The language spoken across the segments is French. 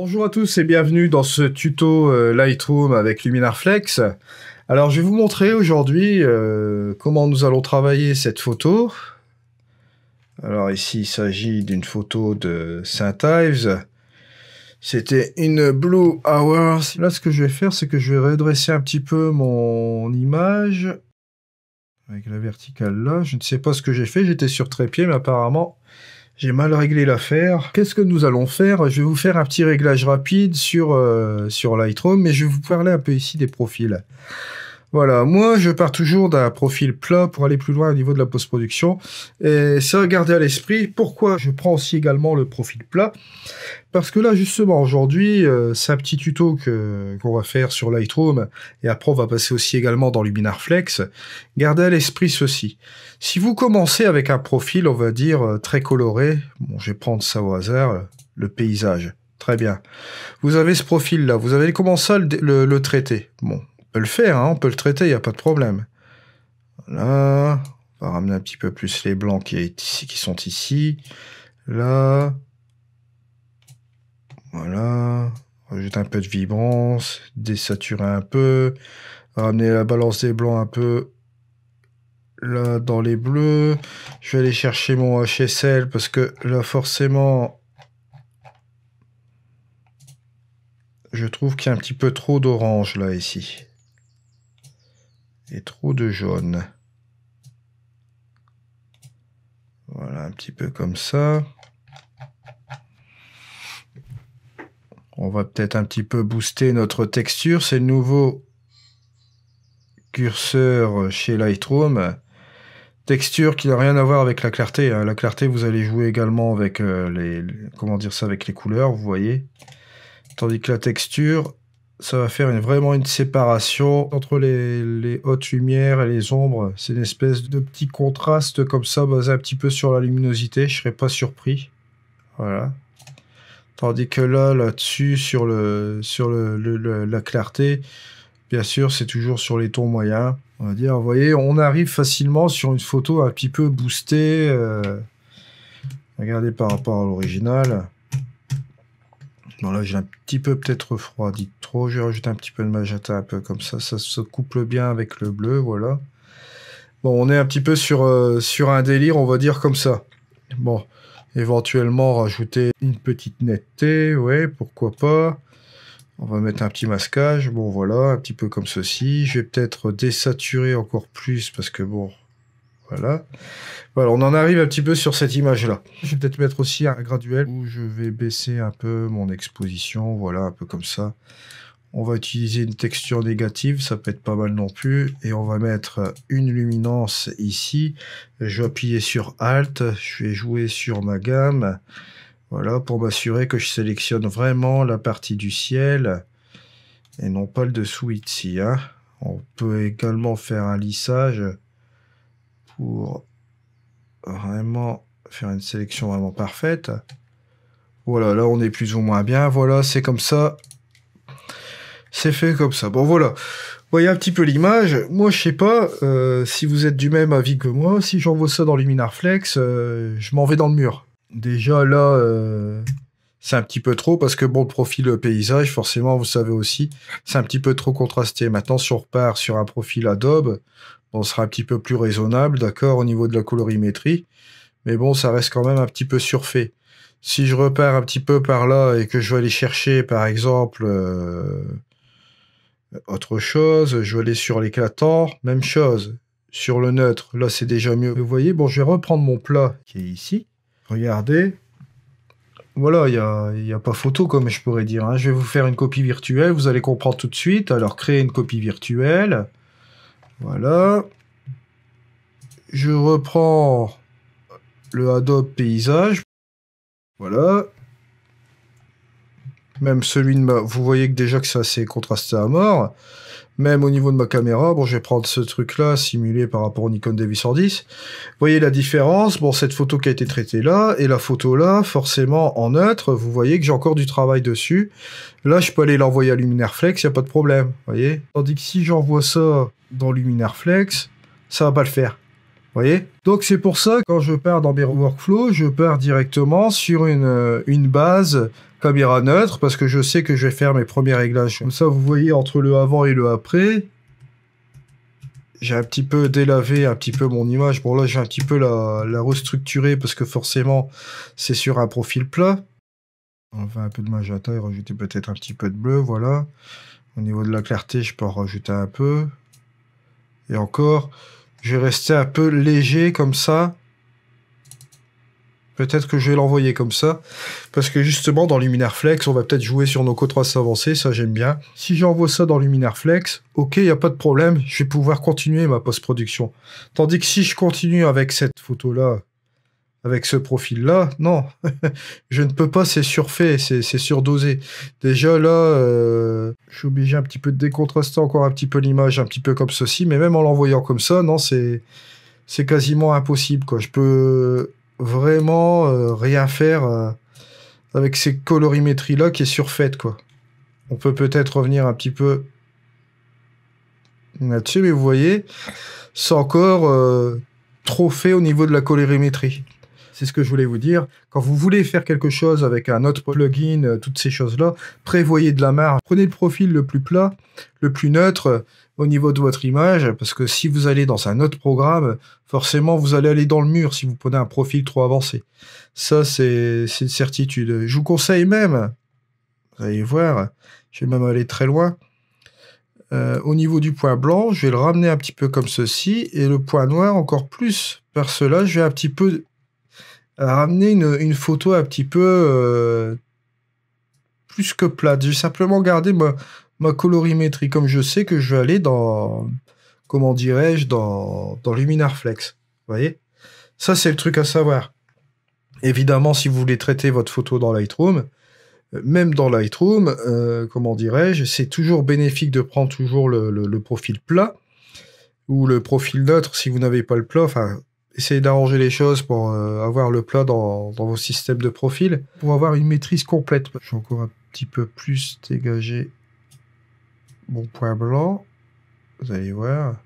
Bonjour à tous et bienvenue dans ce tuto euh, Lightroom avec Luminar Flex. Alors je vais vous montrer aujourd'hui euh, comment nous allons travailler cette photo. Alors ici il s'agit d'une photo de Saint Ives. C'était une Blue hours. Là ce que je vais faire c'est que je vais redresser un petit peu mon image. Avec la verticale là, je ne sais pas ce que j'ai fait, j'étais sur trépied mais apparemment j'ai mal réglé l'affaire. Qu'est-ce que nous allons faire Je vais vous faire un petit réglage rapide sur, euh, sur Lightroom, mais je vais vous parler un peu ici des profils. Voilà, moi je pars toujours d'un profil plat pour aller plus loin au niveau de la post-production. Et ça, garder à l'esprit pourquoi je prends aussi également le profil plat. Parce que là, justement, aujourd'hui, euh, c'est un petit tuto que qu'on va faire sur Lightroom. Et après, on va passer aussi également dans Luminar Flex. Gardez à l'esprit ceci. Si vous commencez avec un profil, on va dire, euh, très coloré, bon, je vais prendre ça au hasard, le paysage. Très bien. Vous avez ce profil-là, vous avez commencé à le, le, le traiter. Bon, le faire, hein, on peut le traiter, il n'y a pas de problème. Là, on va ramener un petit peu plus les blancs qui, qui sont ici. Là, voilà, rajouter un peu de vibrance, désaturer un peu, ramener la balance des blancs un peu là dans les bleus. Je vais aller chercher mon HSL parce que là forcément je trouve qu'il y a un petit peu trop d'orange là ici et trop de jaune. Voilà, un petit peu comme ça. On va peut-être un petit peu booster notre texture. C'est le nouveau curseur chez Lightroom. Texture qui n'a rien à voir avec la clarté. Hein. La clarté, vous allez jouer également avec euh, les, comment dire ça, avec les couleurs, vous voyez. Tandis que la texture, ça va faire vraiment une séparation entre les, hautes lumières et les ombres. C'est une espèce de petit contraste comme ça, basé un petit peu sur la luminosité. Je serais pas surpris. Voilà. Tandis que là, là-dessus, sur, le, sur la clarté, bien sûr, c'est toujours sur les tons moyens. On va dire, vous voyez, on arrive facilement sur une photo un petit peu boostée. Euh, regardez par rapport à l'original. Bon, là, j'ai un petit peu peut-être refroidi trop. Je vais rajouter un petit peu de magenta, un peu comme ça. Ça se couple bien avec le bleu, voilà. Bon, on est un petit peu sur, euh, sur un délire, on va dire comme ça. Bon, éventuellement rajouter une petite netteté, ouais, pourquoi pas. On va mettre un petit masquage, bon voilà, un petit peu comme ceci. Je vais peut-être désaturer encore plus parce que bon, voilà. Voilà, on en arrive un petit peu sur cette image-là. Je vais peut-être mettre aussi un graduel où je vais baisser un peu mon exposition, voilà, un peu comme ça. On va utiliser une texture négative, ça peut être pas mal non plus. Et on va mettre une luminance ici. Je vais appuyer sur Alt, je vais jouer sur ma gamme. Voilà, pour m'assurer que je sélectionne vraiment la partie du ciel et non pas le dessous ici. Hein. On peut également faire un lissage pour vraiment faire une sélection vraiment parfaite. Voilà, oh là on est plus ou moins bien. Voilà, c'est comme ça. C'est fait comme ça. Bon voilà. Voyez un petit peu l'image. Moi je sais pas euh, si vous êtes du même avis que moi. Si j'envoie ça dans Luminar Flex, euh, je m'en vais dans le mur. Déjà là, euh, c'est un petit peu trop parce que bon, le profil paysage, forcément, vous savez aussi, c'est un petit peu trop contrasté. Maintenant, si on repart sur un profil Adobe, sera un petit peu plus raisonnable, d'accord, au niveau de la colorimétrie. Mais bon, ça reste quand même un petit peu surfait. Si je repars un petit peu par là et que je vais aller chercher, par exemple, euh, autre chose, je vais aller sur l'éclatant, même chose. Sur le neutre, là c'est déjà mieux. Vous voyez, bon, je vais reprendre mon plat qui est ici. Regardez. Voilà, il n'y a, a, pas photo, comme je pourrais dire. Hein. Je vais vous faire une copie virtuelle, vous allez comprendre tout de suite. Alors, créer une copie virtuelle. Voilà. Je reprends le Adobe paysage. Voilà. Même celui de ma... Vous voyez que déjà que ça s'est contrasté à mort. Même au niveau de ma caméra, bon, je vais prendre ce truc-là simulé par rapport au Nikon D810. Vous voyez la différence Bon, cette photo qui a été traitée là et la photo là, forcément en neutre, vous voyez que j'ai encore du travail dessus. Là, je peux aller l'envoyer à Luminaire Flex, il n'y a pas de problème, vous voyez Tandis que si j'envoie ça dans Luminaire Flex, ça va pas le faire. Vous voyez Donc c'est pour ça, que quand je pars dans mes workflows, je pars directement sur une, euh, une base caméra neutre parce que je sais que je vais faire mes premiers réglages. Comme ça, vous voyez entre le avant et le après. J'ai un petit peu délavé un petit peu mon image. Bon là, j'ai un petit peu la, restructurée parce que forcément, c'est sur un profil plat. On va un peu de magenta et rajouter peut-être un petit peu de bleu, voilà. Au niveau de la clarté, je peux en rajouter un peu. Et encore, je vais rester un peu léger comme ça Peut-être que je vais l'envoyer comme ça, parce que justement dans Luminaire Flex, on va peut-être jouer sur nos co avancés, avancées, ça j'aime bien. Si j'envoie ça dans Luminaire Flex, ok, il n'y a pas de problème, je vais pouvoir continuer ma post-production. Tandis que si je continue avec cette photo-là, avec ce profil-là, non, je ne peux pas, c'est surfait, c'est surdosé. Déjà là, euh, je suis obligé un petit peu de décontraster encore un petit peu l'image, un petit peu comme ceci, mais même en l'envoyant comme ça, non, c'est quasiment impossible. Quoi. Je peux vraiment euh, rien faire euh, avec ces colorimétries-là qui est surfaite, quoi. On peut peut-être revenir un petit peu là-dessus, mais vous voyez, c'est encore euh, trop fait au niveau de la colorimétrie. C'est ce que je voulais vous dire. Quand vous voulez faire quelque chose avec un autre plugin, toutes ces choses-là, prévoyez de la marge. Prenez le profil le plus plat, le plus neutre, au niveau de votre image, parce que si vous allez dans un autre programme, forcément vous allez aller dans le mur si vous prenez un profil trop avancé. Ça, c'est une certitude. Je vous conseille même, vous allez voir, je vais même aller très loin. Euh, au niveau du point blanc, je vais le ramener un petit peu comme ceci, et le point noir encore plus. Par cela, je vais un petit peu ramener une, photo un petit peu euh, plus que plate. vais simplement garder... moi, ma colorimétrie, comme je sais que je vais aller dans, comment dirais-je, dans, dans Flex. Vous voyez Ça, c'est le truc à savoir. Évidemment, si vous voulez traiter votre photo dans Lightroom, euh, même dans Lightroom, euh, comment dirais-je, c'est toujours bénéfique de prendre toujours le, profil plat ou le profil neutre si vous n'avez pas le plat. Enfin, essayez d'arranger les choses pour euh, avoir le plat dans, dans, vos systèmes de profil pour avoir une maîtrise complète. Je suis encore un petit peu plus dégagé Bon point blanc, vous allez voir.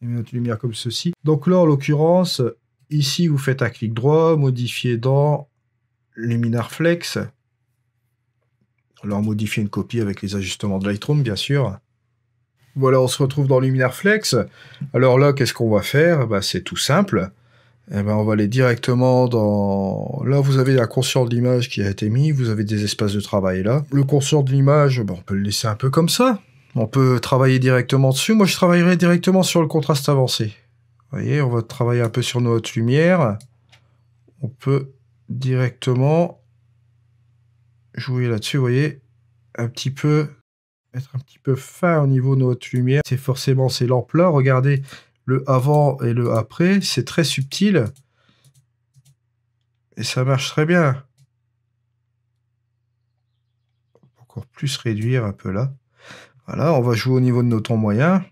une lumière comme ceci. Donc là, en l'occurrence, ici, vous faites un clic droit, modifier dans Luminar Flex. Alors, modifier une copie avec les ajustements de Lightroom, bien sûr. Voilà, on se retrouve dans Luminar Flex. Alors là, qu'est-ce qu'on va faire bah, C'est tout simple. Eh ben, on va aller directement dans... Là, vous avez la conscience de l'image qui a été mise, vous avez des espaces de travail là. Le conscient de l'image, ben, on peut le laisser un peu comme ça. On peut travailler directement dessus. Moi, je travaillerai directement sur le contraste avancé. Vous voyez, on va travailler un peu sur notre lumière. On peut directement jouer là-dessus, vous voyez, un petit peu, être un petit peu fin au niveau de notre lumière. C'est forcément, c'est l'ampleur. Regardez, avant et le après, c'est très subtil. Et ça marche très bien. Encore plus réduire un peu là. Voilà, on va jouer au niveau de nos tons moyens.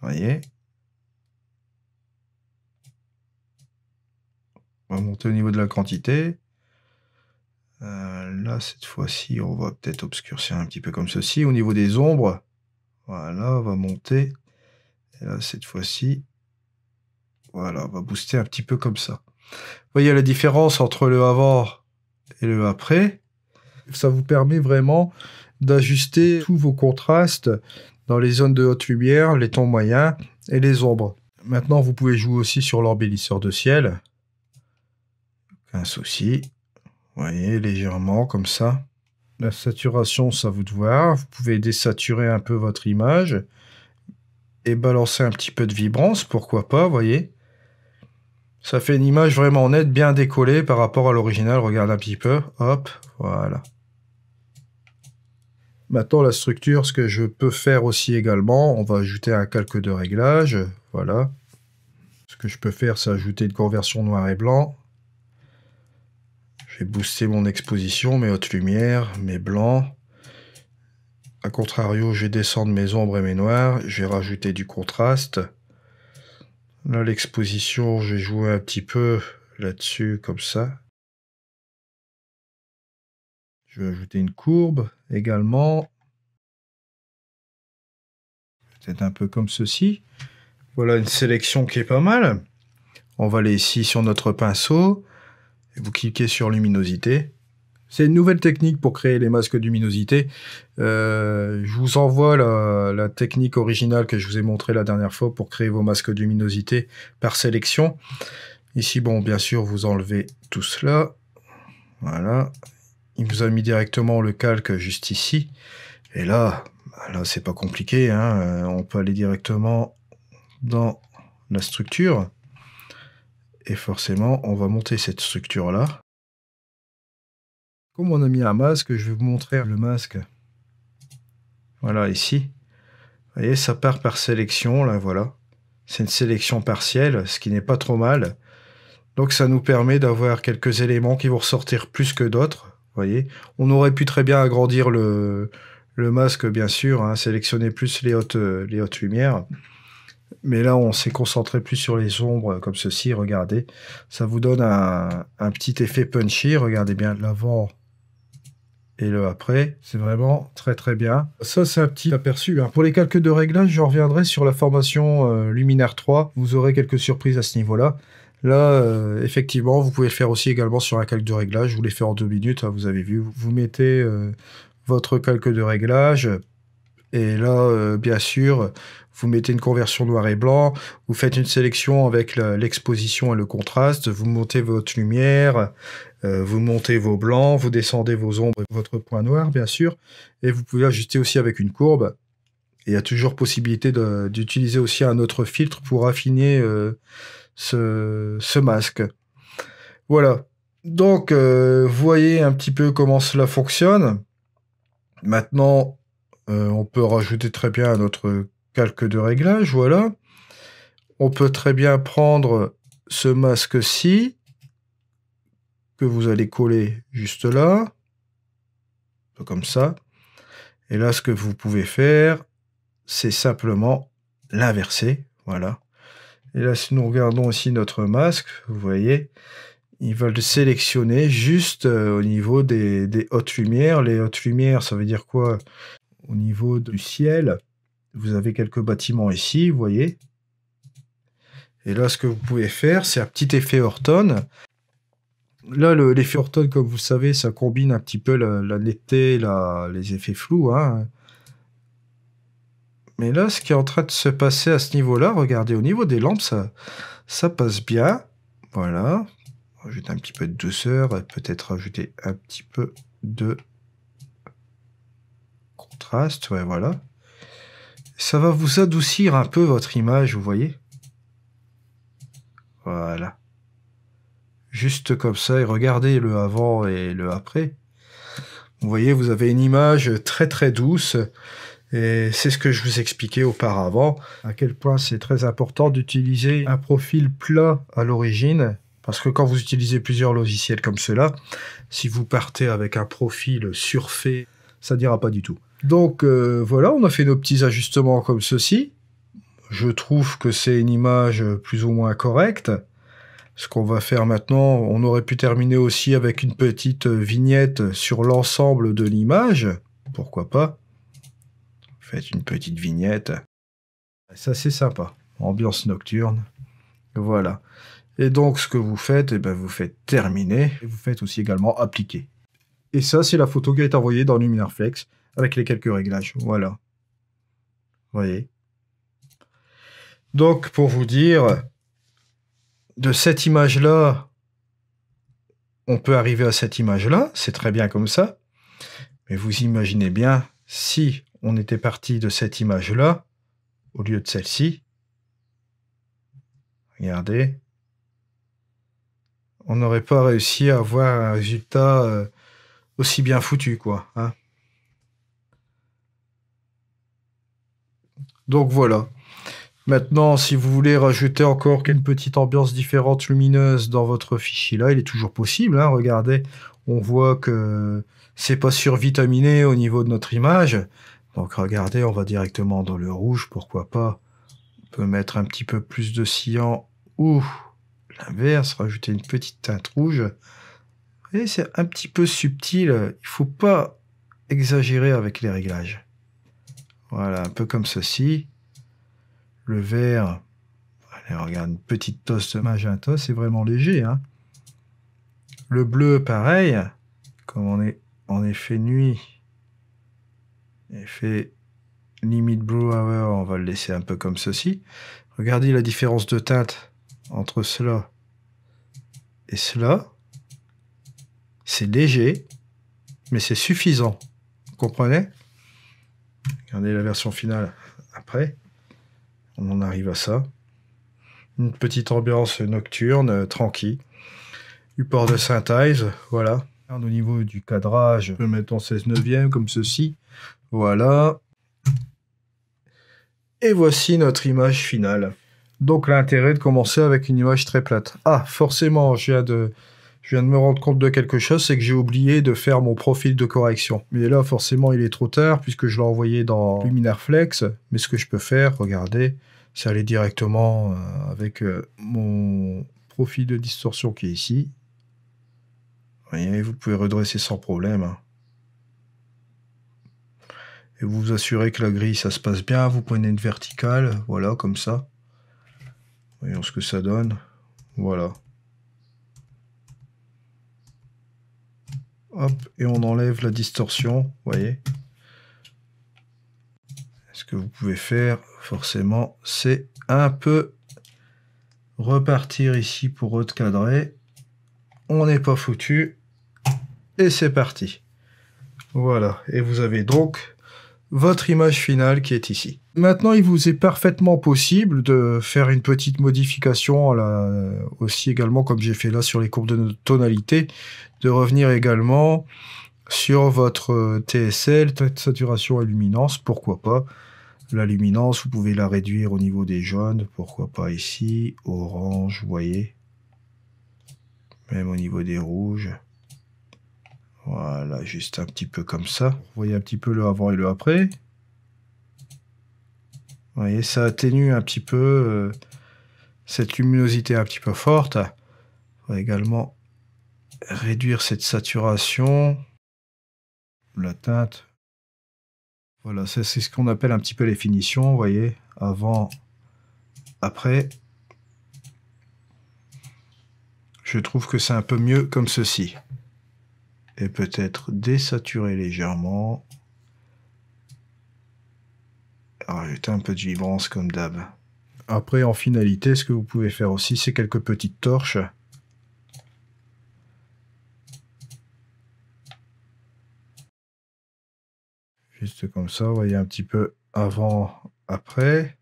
Voyez. On va monter au niveau de la quantité. Euh, là, cette fois-ci, on va peut-être obscurcir un petit peu comme ceci. Au niveau des ombres, voilà, on va monter cette fois-ci, voilà, on va booster un petit peu comme ça. Vous voyez la différence entre le avant et le après. Ça vous permet vraiment d'ajuster tous vos contrastes dans les zones de haute lumière, les tons moyens et les ombres. Maintenant, vous pouvez jouer aussi sur l'embellisseur de ciel. Aucun souci. Vous voyez, légèrement comme ça. La saturation, ça vous de voir. Vous pouvez désaturer un peu votre image et balancer un petit peu de vibrance, pourquoi pas, voyez. Ça fait une image vraiment nette, bien décollée par rapport à l'original. Regarde un petit peu. Hop, voilà. Maintenant, la structure, ce que je peux faire aussi également, on va ajouter un calque de réglage. Voilà. Ce que je peux faire, c'est ajouter une conversion noir et blanc. Je vais booster mon exposition, mes hautes lumières, mes blancs. A contrario, je vais descendre mes ombres et mes noirs, je vais rajouter du contraste. Là, l'exposition, je vais jouer un petit peu là-dessus, comme ça. Je vais ajouter une courbe également. Peut-être un peu comme ceci. Voilà une sélection qui est pas mal. On va aller ici sur notre pinceau. Et vous cliquez sur luminosité. C'est une nouvelle technique pour créer les masques d'luminosité. Euh, je vous envoie la, technique originale que je vous ai montrée la dernière fois pour créer vos masques de luminosité par sélection. Ici, bon, bien sûr, vous enlevez tout cela. Voilà. Il vous a mis directement le calque juste ici. Et là, bah là, c'est pas compliqué. Hein. Euh, on peut aller directement dans la structure. Et forcément, on va monter cette structure-là. Comme on a mis un masque, je vais vous montrer le masque. Voilà, ici. Vous voyez, ça part par sélection, là, voilà. C'est une sélection partielle, ce qui n'est pas trop mal. Donc ça nous permet d'avoir quelques éléments qui vont ressortir plus que d'autres. voyez, on aurait pu très bien agrandir le, masque, bien sûr, hein, sélectionner plus les hautes, les hautes lumières. Mais là, on s'est concentré plus sur les ombres, comme ceci, regardez. Ça vous donne un, un petit effet punchy. Regardez bien l'avant et le après, c'est vraiment très très bien. Ça, c'est un petit aperçu. Hein. Pour les calques de réglage, je reviendrai sur la formation euh, Luminaire 3. Vous aurez quelques surprises à ce niveau-là. Là, euh, effectivement, vous pouvez le faire aussi également sur un calque de réglage. Je vous l'ai fait en deux minutes, hein, vous avez vu. Vous mettez euh, votre calque de réglage, et là, euh, bien sûr, vous mettez une conversion noir et blanc, vous faites une sélection avec l'exposition et le contraste, vous montez votre lumière, euh, vous montez vos blancs, vous descendez vos ombres et votre point noir, bien sûr, et vous pouvez ajuster aussi avec une courbe. il y a toujours possibilité d'utiliser aussi un autre filtre pour affiner euh, ce, masque. Voilà. Donc, voyez un petit peu comment cela fonctionne. Maintenant, euh, on peut rajouter très bien notre calque de réglage, voilà. On peut très bien prendre ce masque-ci, que vous allez coller juste là, comme ça. Et là, ce que vous pouvez faire, c'est simplement l'inverser, voilà. Et là, si nous regardons ici notre masque, vous voyez, il va le sélectionner juste euh, au niveau des hautes lumières. Les hautes lumières, ça veut dire quoi au niveau du ciel, vous avez quelques bâtiments ici, vous voyez. Et là, ce que vous pouvez faire, c'est un petit effet Horton. Là, l'effet le, comme vous savez, ça combine un petit peu la, netteté, les effets flous. Hein. Mais là, ce qui est en train de se passer à ce niveau-là, regardez, au niveau des lampes, ça, passe bien. Voilà. Ajouter un petit peu de douceur peut-être ajouter un petit peu de contraste, ouais, voilà. Ça va vous adoucir un peu votre image, vous voyez Voilà. Juste comme ça, et regardez le avant et le après. Vous voyez, vous avez une image très très douce, et c'est ce que je vous expliquais auparavant, à quel point c'est très important d'utiliser un profil plat à l'origine, parce que quand vous utilisez plusieurs logiciels comme cela, si vous partez avec un profil surfait, ça ne dira pas du tout. Donc euh, voilà, on a fait nos petits ajustements comme ceci. Je trouve que c'est une image plus ou moins correcte. Ce qu'on va faire maintenant, on aurait pu terminer aussi avec une petite vignette sur l'ensemble de l'image. Pourquoi pas Faites une petite vignette. Ça c'est sympa. Ambiance nocturne. Voilà. Et donc ce que vous faites, eh ben, vous faites terminer et vous faites aussi également appliquer. Et ça c'est la photo qui est envoyée dans Luminarflex avec les quelques réglages. Voilà. Vous voyez. Donc, pour vous dire, de cette image-là, on peut arriver à cette image-là, c'est très bien comme ça. Mais vous imaginez bien, si on était parti de cette image-là, au lieu de celle-ci, regardez, on n'aurait pas réussi à avoir un résultat euh, aussi bien foutu, quoi. Hein Donc voilà. Maintenant, si vous voulez rajouter encore qu'une petite ambiance différente lumineuse dans votre fichier là, il est toujours possible. Hein, regardez, on voit que c'est pas survitaminé au niveau de notre image. Donc regardez, on va directement dans le rouge, pourquoi pas. On peut mettre un petit peu plus de cyan ou l'inverse, rajouter une petite teinte rouge. et c'est un petit peu subtil. Il faut pas exagérer avec les réglages. Voilà, un peu comme ceci. Le vert, allez, regarde, une petite tosse magenta, c'est vraiment léger. Hein. le bleu, pareil, comme on est en effet nuit, effet limite blue hour, on va le laisser un peu comme ceci. Regardez la différence de teinte entre cela et cela. C'est léger, mais c'est suffisant. Vous comprenez Regardez la version finale après. On en arrive à ça. Une petite ambiance nocturne, euh, tranquille. Du port de synthèse, voilà. Au niveau du cadrage, je vais mettre en 16 neuvième comme ceci. Voilà. Et voici notre image finale. Donc l'intérêt de commencer avec une image très plate. Ah, forcément, j'ai à de, je viens de me rendre compte de quelque chose, c'est que j'ai oublié de faire mon profil de correction. Mais là, forcément, il est trop tard puisque je l'ai envoyé dans Luminaire Flex. Mais ce que je peux faire, regardez, c'est aller directement euh, avec euh, mon profil de distorsion qui est ici. Vous voyez, vous pouvez redresser sans problème. Hein. Et vous vous assurez que la grille, ça se passe bien. Vous prenez une verticale, voilà, comme ça. Voyons ce que ça donne. Voilà. et on enlève la distorsion, voyez. Ce que vous pouvez faire, forcément, c'est un peu repartir ici pour recadrer. On n'est pas foutu. Et c'est parti. Voilà. Et vous avez donc votre image finale qui est ici. Maintenant, il vous est parfaitement possible de faire une petite modification, aussi également comme j'ai fait là sur les courbes de tonalité, de revenir également sur votre euh, TSL, saturation et luminance, pourquoi pas. La luminance, vous pouvez la réduire au niveau des jaunes, pourquoi pas ici, orange, vous voyez. Même au niveau des rouges. Voilà, juste un petit peu comme ça. Vous voyez un petit peu le avant et le après. Vous voyez, ça atténue un petit peu euh, cette luminosité un petit peu forte. On va également réduire cette saturation, la teinte. Voilà, c'est ce qu'on appelle un petit peu les finitions, vous voyez, avant, après. Je trouve que c'est un peu mieux comme ceci et peut-être désaturer légèrement. Rajouter ah, un peu de vibrance comme d'hab. Après, en finalité, ce que vous pouvez faire aussi, c'est quelques petites torches. Juste comme ça, vous voyez un petit peu avant, après.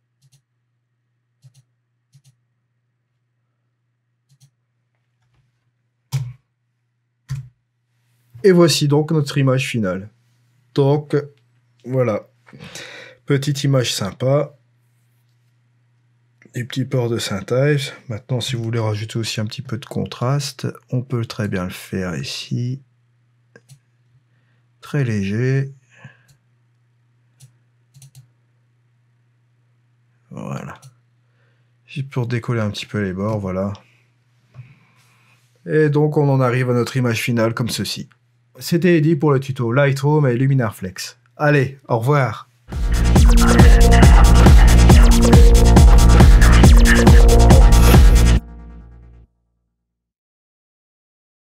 Et voici donc notre image finale. Donc, voilà. Petite image sympa. Des petits port de synthèse. Maintenant, si vous voulez rajouter aussi un petit peu de contraste, on peut très bien le faire ici. Très léger. Voilà. Juste pour décoller un petit peu les bords, voilà. Et donc on en arrive à notre image finale comme ceci. C'était dit pour le tuto Lightroom et Luminar Flex. Allez, au revoir.